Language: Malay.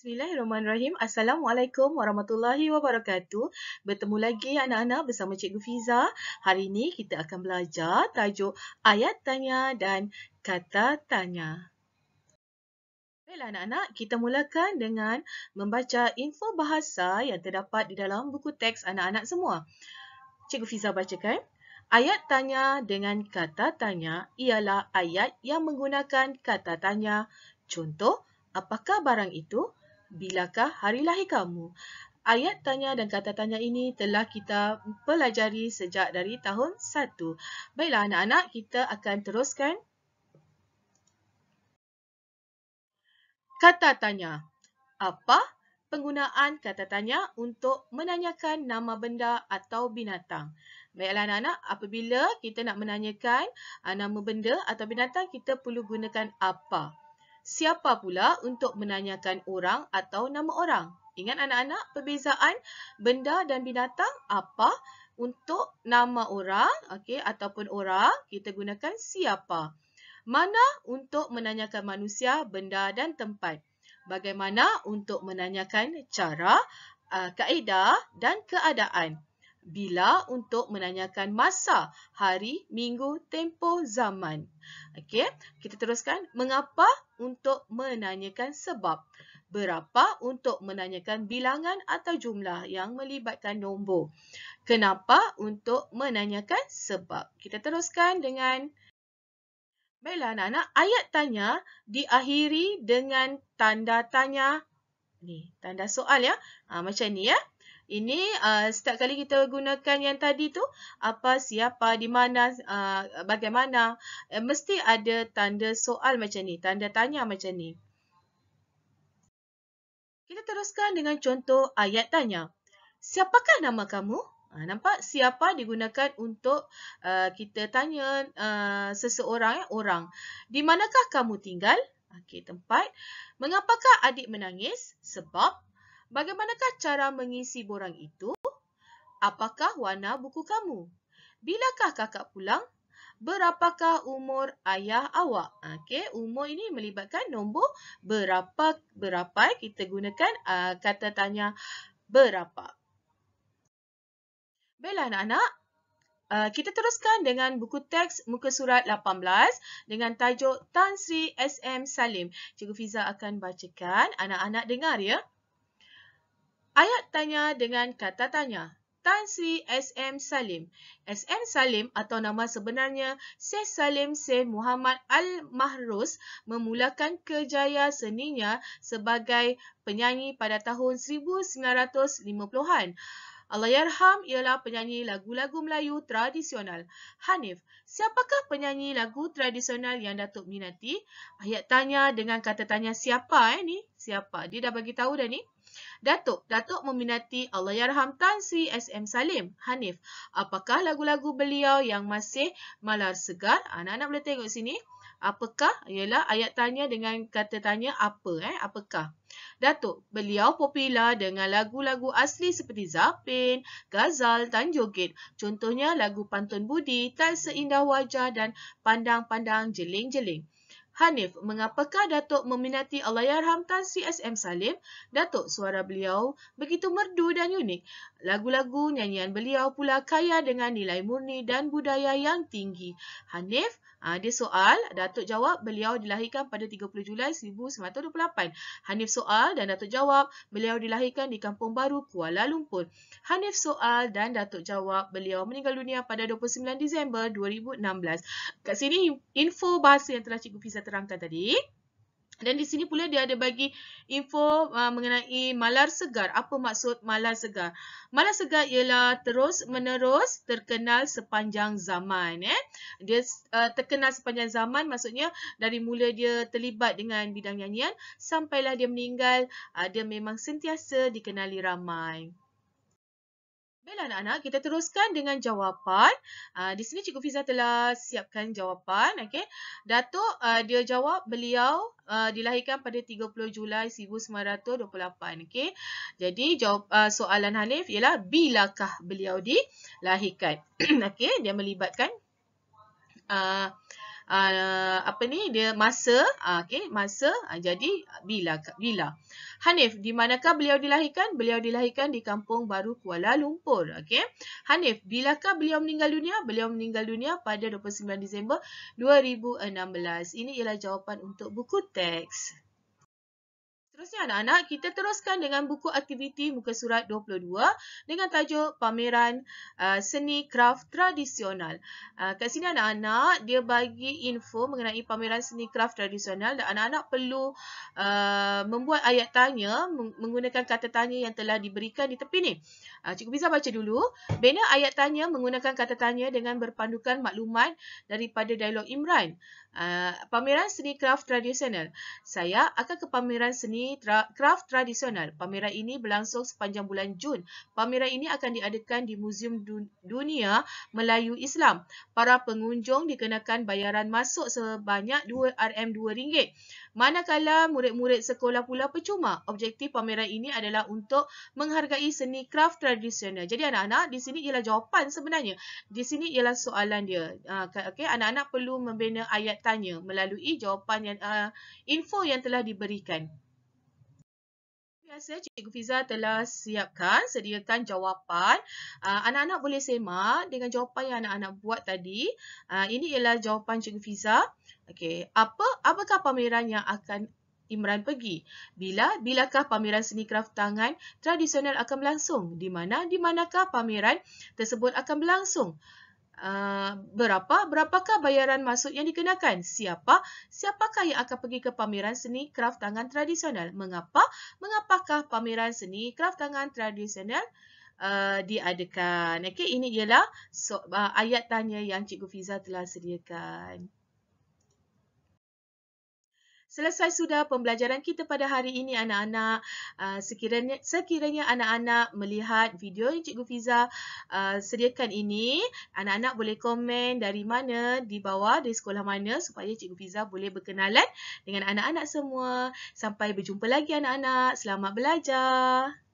Bismillahirrahmanirrahim. Assalamualaikum warahmatullahi wabarakatuh. Bertemu lagi anak-anak bersama Cikgu Fiza. Hari ini kita akan belajar tajuk ayat tanya dan kata tanya. Baiklah anak-anak, kita mulakan dengan membaca info bahasa yang terdapat di dalam buku teks anak-anak semua. Cikgu Fiza bacakan. Ayat tanya dengan kata tanya ialah ayat yang menggunakan kata tanya. Contoh, apakah barang itu? bilakah hari lahir kamu? Ayat tanya dan kata tanya ini telah kita pelajari sejak dari tahun 1. Baiklah anak-anak, kita akan teruskan. Kata tanya. Apa penggunaan kata tanya untuk menanyakan nama benda atau binatang? Baiklah anak-anak, apabila kita nak menanyakan ah, nama benda atau binatang, kita perlu gunakan apa? Apa? siapa pula untuk menanyakan orang atau nama orang? Ingat anak-anak, perbezaan benda dan binatang apa untuk nama orang okay, ataupun orang, kita gunakan siapa. Mana untuk menanyakan manusia, benda dan tempat. Bagaimana untuk menanyakan cara, ah, kaedah dan keadaan bila untuk menanyakan masa, hari, minggu, tempoh, zaman. Okey, kita teruskan. Mengapa untuk menanyakan sebab. Berapa untuk menanyakan bilangan atau jumlah yang melibatkan nombor. Kenapa untuk menanyakan sebab. Kita teruskan dengan... Baiklah anak-anak, ayat tanya diakhiri dengan tanda tanya. Ni, tanda soal ya. Ha, macam ni ya. Ini uh, setiap kali kita gunakan yang tadi tu, apa, siapa, di mana, uh, bagaimana, eh, mesti ada tanda soal macam ni, tanda tanya macam ni. Kita teruskan dengan contoh ayat tanya. Siapakah nama kamu? Ha, nampak siapa digunakan untuk uh, kita tanya uh, seseorang, eh, orang. Di manakah kamu tinggal? Okey, tempat. Mengapakah adik menangis? Sebab Bagaimanakah cara mengisi borang itu? Apakah warna buku kamu? Bilakah kakak pulang? Berapakah umur ayah awak? Okey, umur ini melibatkan nombor berapa berapa kita gunakan uh, kata tanya berapa. Baiklah anak-anak, uh, kita teruskan dengan buku teks muka surat 18 dengan tajuk Tan Sri SM Salim. Cikgu Fiza akan bacakan, anak-anak dengar ya. Ayat tanya dengan kata tanya. Tan Sri SM Salim. SM Salim atau nama sebenarnya Syed Salim Syed Muhammad Al-Mahrus memulakan kerjaya seninya sebagai penyanyi pada tahun 1950-an. Allahyarham ialah penyanyi lagu-lagu Melayu tradisional. Hanif, siapakah penyanyi lagu tradisional yang Datuk minati? Ayat tanya dengan kata tanya siapa eh ni? Siapa? Dia dah bagi tahu dah ni. Datuk, Datuk meminati Allahyarham Tan Sri SM Salim. Hanif, apakah lagu-lagu beliau yang masih malar segar? Anak-anak boleh tengok sini. Apakah ialah ayat tanya dengan kata tanya apa eh apakah Datuk beliau popular dengan lagu-lagu asli seperti Zapin, Gazal, dan Contohnya lagu Pantun Budi, Tak Seindah Wajah dan Pandang-Pandang Jeling-Jeling pandang pandang jeling jeling Hanif, mengapakah Datuk meminati Allahyarham Tan CSM Salim? Datuk, suara beliau begitu merdu dan unik. Lagu-lagu nyanyian beliau pula kaya dengan nilai murni dan budaya yang tinggi. Hanif, dia soal, Datuk jawab, beliau dilahirkan pada 30 Julai 1928. Hanif soal dan Datuk jawab, beliau dilahirkan di Kampung Baru, Kuala Lumpur. Hanif soal dan Datuk jawab, beliau meninggal dunia pada 29 Disember 2016. Kat sini info bahasa yang telah Cikgu Fiza terangkan tadi. Dan di sini pula dia ada bagi info uh, mengenai malar segar. Apa maksud malar segar? Malar segar ialah terus menerus terkenal sepanjang zaman. Eh? Dia uh, terkenal sepanjang zaman maksudnya dari mula dia terlibat dengan bidang nyanyian sampailah dia meninggal, uh, dia memang sentiasa dikenali ramai. Baiklah anak-anak, kita teruskan dengan jawapan. Uh, di sini Cikgu Fiza telah siapkan jawapan. Okay. Datuk, uh, dia jawab beliau uh, dilahirkan pada 30 Julai 1928. Okay. Jadi, jawab, uh, soalan Hanif ialah bilakah beliau dilahirkan? okay. Dia melibatkan... Uh, uh, apa ni dia masa uh, ah, okey masa uh, jadi bila bila Hanif di manakah beliau dilahirkan beliau dilahirkan di kampung baru Kuala Lumpur okey Hanif bilakah beliau meninggal dunia beliau meninggal dunia pada 29 Disember 2016 ini ialah jawapan untuk buku teks anak-anak, kita teruskan dengan buku aktiviti muka surat 22 dengan tajuk pameran uh, seni craft tradisional. Uh, kat sini anak-anak, dia bagi info mengenai pameran seni craft tradisional dan anak-anak perlu uh, membuat ayat tanya menggunakan kata tanya yang telah diberikan di tepi ni. Uh, Cikgu Biza baca dulu. Bina ayat tanya menggunakan kata tanya dengan berpandukan maklumat daripada dialog Imran. Ah, pameran seni kraft tradisional. Saya akan ke pameran seni tra kraft tradisional. Pameran ini berlangsung sepanjang bulan Jun. Pameran ini akan diadakan di Museum Dun Dunia Melayu Islam. Para pengunjung dikenakan bayaran masuk sebanyak RM2. Manakala murid-murid sekolah pula percuma. Objektif pameran ini adalah untuk menghargai seni kraft tradisional. Jadi anak-anak, di sini ialah jawapan sebenarnya. Di sini ialah soalan dia. Uh, ah, okay, anak-anak perlu membina ayat tanya melalui jawapan yang uh, info yang telah diberikan. Biasa Cikgu Fiza telah siapkan, sediakan jawapan. Uh, anak-anak uh, boleh semak dengan jawapan yang anak-anak buat tadi. Uh, ini ialah jawapan Cikgu Fiza. Okey, apa apakah pameran yang akan Imran pergi? Bila bilakah pameran seni kraft tangan tradisional akan berlangsung? Di mana di manakah pameran tersebut akan berlangsung? Uh, berapa berapakah bayaran masuk yang dikenakan siapa siapakah yang akan pergi ke pameran seni kraft tangan tradisional mengapa mengapakah pameran seni kraft tangan tradisional uh, diadakan okey ini ialah so, uh, ayat tanya yang cikgu Fiza telah sediakan Selesai sudah pembelajaran kita pada hari ini anak-anak. Uh, sekiranya sekiranya anak-anak melihat video yang Cikgu Fiza uh, sediakan ini, anak-anak boleh komen dari mana, di bawah, di sekolah mana supaya Cikgu Fiza boleh berkenalan dengan anak-anak semua. Sampai berjumpa lagi anak-anak. Selamat belajar.